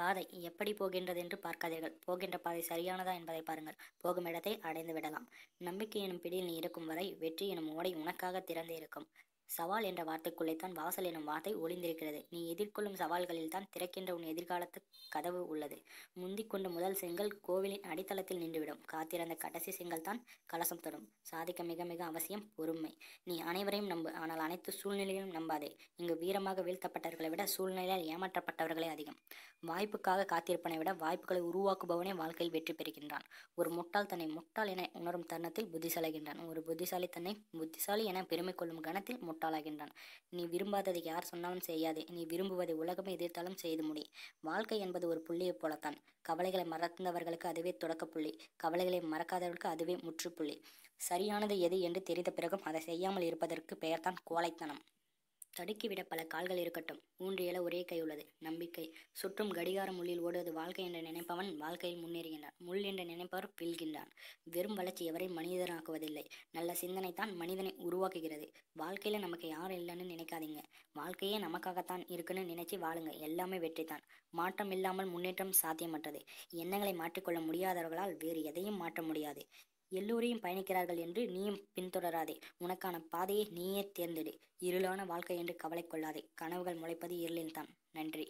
பாதை எப்படி போகின்றது என்று பார்க்காதீர்கள் போகின்ற பாதை சரியானதா என்பதை பாருங்கள் போகும் இடத்தை அடைந்து விடலாம் நம்பிக்கை எனும் பிடியில் நீ இருக்கும் வரை வெற்றி எனும் ஓடை உனக்காக திறந்து இருக்கும் சவால் என்ற வார்த்தைக்குள்ளே தான் வாசல் எனும் வார்த்தை ஒளிந்திருக்கிறது நீ எதிர்கொள்ளும் சவால்களில் தான் திறக்கின்ற உன் எதிர்காலத்து கதவு உள்ளது முந்திக் கொண்ட முதல் செங்கல் கோவிலின் அடித்தளத்தில் நின்றுவிடும் காத்திருந்த கடைசி செங்கல் தான் கலசம் தொடரும் சாதிக்க மிக மிக அவசியம் பொறுமை நீ அனைவரையும் நம்பு ஆனால் அனைத்து சூழ்நிலையிலும் நம்பாதே இங்கு வீரமாக வீழ்த்தப்பட்டவர்களை விட சூழ்நிலையால் ஏமாற்றப்பட்டவர்களே அதிகம் வாய்ப்புக்காக காத்திருப்பனை விட வாய்ப்புகளை உருவாக்குபவனே வாழ்க்கையில் வெற்றி பெறுகின்றான் ஒரு முட்டால் தன்னை முட்டாள் என உணரும் தருணத்தில் புத்திசாலிகின்றான் ஒரு புத்திசாலி தன்னை புத்திசாலி என பெருமை கொள்ளும் கணத்தில் முட்டாளாகின்றான் நீ விரும்பாததை யார் சொன்னாலும் செய்யாது நீ விரும்புவதை உலகமே எதிர்த்தாலும் செய்து முடி வாழ்க்கை என்பது ஒரு புள்ளியைப் போலத்தான் கவலைகளை மறந்தவர்களுக்கு அதுவே தொடக்க புள்ளி கவலைகளை மறக்காதவர்களுக்கு அதுவே முற்றுப்புள்ளி சரியானது எது என்று தெரிந்த பிறகும் அதை செய்யாமல் இருப்பதற்கு பெயர்தான் கோழைத்தனம் தடுக்கிவிட பல கால்கள் இருக்கட்டும் மூன்று இல ஒரே கை உள்ளது நம்பிக்கை சுற்றும் கடிகார முள்ளில் ஓடுவது வாழ்க்கை என்று நினைப்பவன் வாழ்க்கையில் முன்னேறுகின்றான் முள் என்று நினைப்பவர் வீழ்கின்றான் வெறும் வளர்ச்சி எவரை மனிதனாக்குவதில்லை நல்ல சிந்தனை தான் மனிதனை உருவாக்குகிறது வாழ்க்கையில் நமக்கு யாரும் இல்லைன்னு நினைக்காதீங்க வாழ்க்கையே நமக்காகத்தான் இருக்குன்னு நினைச்சு வாழுங்க எல்லாமே வெற்றி தான் மாற்றம் இல்லாமல் முன்னேற்றம் சாத்தியமற்றது எண்ணங்களை மாற்றிக்கொள்ள முடியாதவர்களால் வேறு எதையும் மாற்ற முடியாது எல்லோரையும் பயணிக்கிறார்கள் என்று நீயும் பின்தொடராதே உனக்கான பாதையை நீயே தேர்ந்தெடு இருளான வாழ்க்கை என்று கவலை கொள்ளாதே கனவுகள் முளைப்பது இருளில்தான் நன்றி